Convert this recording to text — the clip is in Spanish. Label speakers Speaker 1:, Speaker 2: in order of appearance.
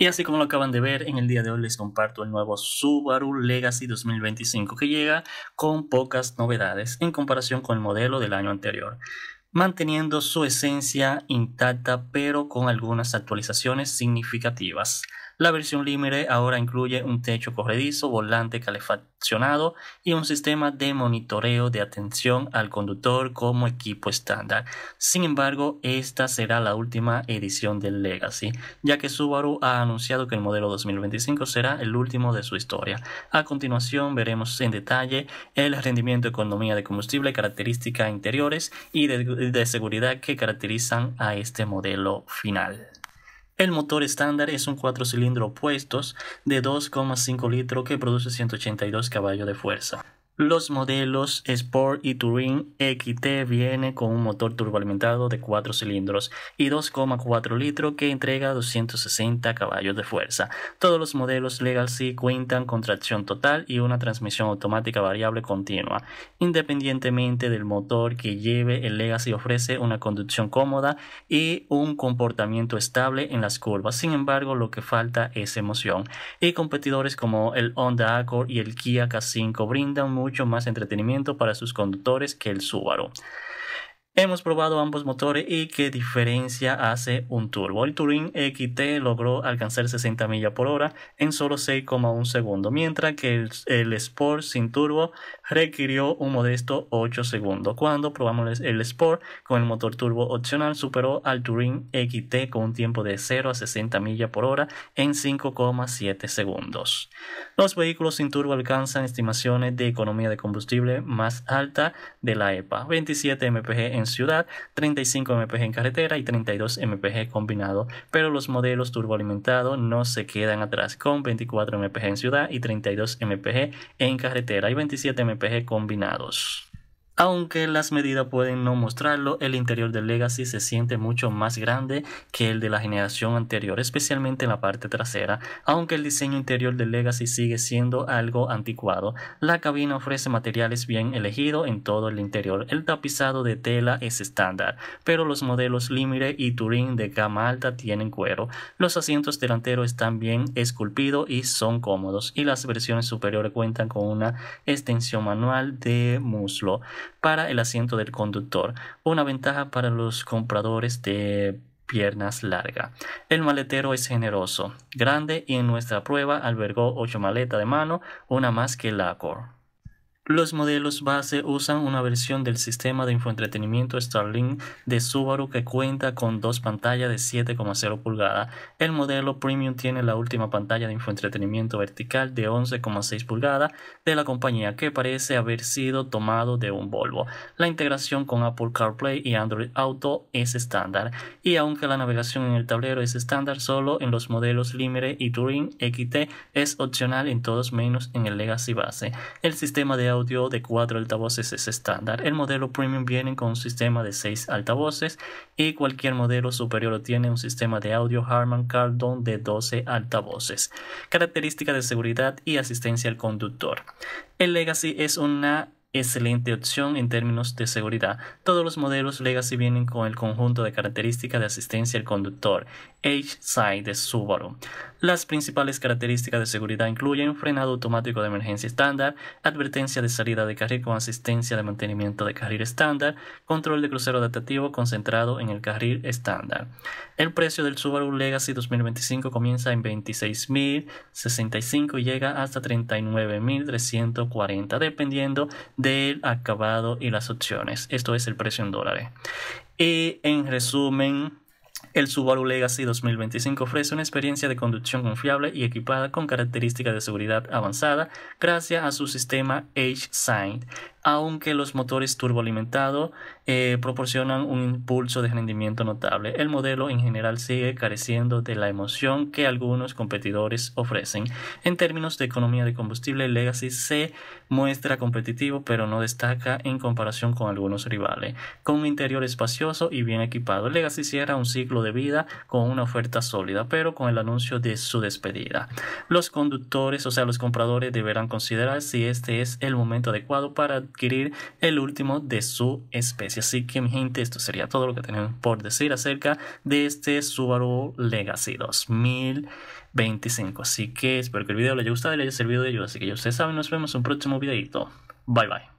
Speaker 1: Y así como lo acaban de ver, en el día de hoy les comparto el nuevo Subaru Legacy 2025 que llega con pocas novedades en comparación con el modelo del año anterior, manteniendo su esencia intacta pero con algunas actualizaciones significativas. La versión Limere ahora incluye un techo corredizo, volante calefaccionado y un sistema de monitoreo de atención al conductor como equipo estándar. Sin embargo, esta será la última edición del Legacy, ya que Subaru ha anunciado que el modelo 2025 será el último de su historia. A continuación veremos en detalle el rendimiento, economía de combustible, características interiores y de seguridad que caracterizan a este modelo final. El motor estándar es un cuatro cilindros opuestos de 2,5 litros que produce 182 caballos de fuerza. Los modelos Sport y Touring XT vienen con un motor turboalimentado de 4 cilindros y 2,4 litros que entrega 260 caballos de fuerza. Todos los modelos Legacy cuentan con tracción total y una transmisión automática variable continua. Independientemente del motor que lleve, el Legacy ofrece una conducción cómoda y un comportamiento estable en las curvas. Sin embargo, lo que falta es emoción. Y competidores como el Honda Accord y el Kia K5 brindan mucho más entretenimiento para sus conductores que el Subaru. Hemos probado ambos motores y qué diferencia hace un turbo. El Turing XT logró alcanzar 60 millas por hora en solo 6,1 segundos, mientras que el, Sport sin turbo requirió un modesto 8 segundos. Cuando probamos el Sport con el motor turbo opcional, superó al Turing XT con un tiempo de 0 a 60 millas por hora en 5,7 segundos. Los vehículos sin turbo alcanzan estimaciones de economía de combustible más alta de la EPA, 27 mpg en ciudad, 35 mpg en carretera y 32 mpg combinado, pero los modelos turboalimentados no se quedan atrás con 24 mpg en ciudad y 32 mpg en carretera y 27 mpg combinados. Aunque las medidas pueden no mostrarlo, el interior del Legacy se siente mucho más grande que el de la generación anterior, especialmente en la parte trasera. Aunque el diseño interior del Legacy sigue siendo algo anticuado, la cabina ofrece materiales bien elegidos en todo el interior. El tapizado de tela es estándar, pero los modelos Limire y Turing de gama alta tienen cuero. Los asientos delanteros están bien esculpidos y son cómodos, y las versiones superiores cuentan con una extensión manual de muslo para el asiento del conductor, una ventaja para los compradores de piernas largas. El maletero es generoso, grande y en nuestra prueba albergó ocho maletas de mano, una más que la Accord. Los modelos base usan una versión del sistema de infoentretenimiento Starlink de Subaru que cuenta con dos pantallas de 7,0 pulgadas. El modelo premium tiene la última pantalla de infoentretenimiento vertical de 11,6 pulgadas de la compañía que parece haber sido tomado de un Volvo. La integración con Apple CarPlay y Android Auto es estándar y aunque la navegación en el tablero es estándar solo en los modelos Limere y Touring XT es opcional en todos menos en el Legacy base. El sistema de audio audio de 4 altavoces es estándar. El modelo premium viene con un sistema de 6 altavoces y cualquier modelo superior tiene un sistema de audio Harman Kardon de 12 altavoces. Características de seguridad y asistencia al conductor. El Legacy es una excelente opción en términos de seguridad. Todos los modelos Legacy vienen con el conjunto de características de asistencia al conductor, H-Side de Subaru. Las principales características de seguridad incluyen frenado automático de emergencia estándar, advertencia de salida de carril con asistencia de mantenimiento de carril estándar, control de crucero adaptativo concentrado en el carril estándar. El precio del Subaru Legacy 2025 comienza en 26.065 y llega hasta 39.340 dependiendo del acabado y las opciones. Esto es el precio en dólares. Y en resumen, el Subaru Legacy 2025 ofrece una experiencia de conducción confiable y equipada con características de seguridad avanzada gracias a su sistema H-Sign aunque los motores turboalimentados eh, proporcionan un impulso de rendimiento notable. El modelo en general sigue careciendo de la emoción que algunos competidores ofrecen. En términos de economía de combustible, Legacy se muestra competitivo, pero no destaca en comparación con algunos rivales. Con un interior espacioso y bien equipado, Legacy cierra un ciclo de vida con una oferta sólida, pero con el anuncio de su despedida. Los conductores, o sea, los compradores, deberán considerar si este es el momento adecuado para adquirir el último de su especie. Así que mi gente, esto sería todo lo que tenemos por decir acerca de este Subaru Legacy 2025. Así que espero que el video les haya gustado y les haya servido de ayuda. Así que ya ustedes saben, nos vemos en un próximo videito. Bye bye.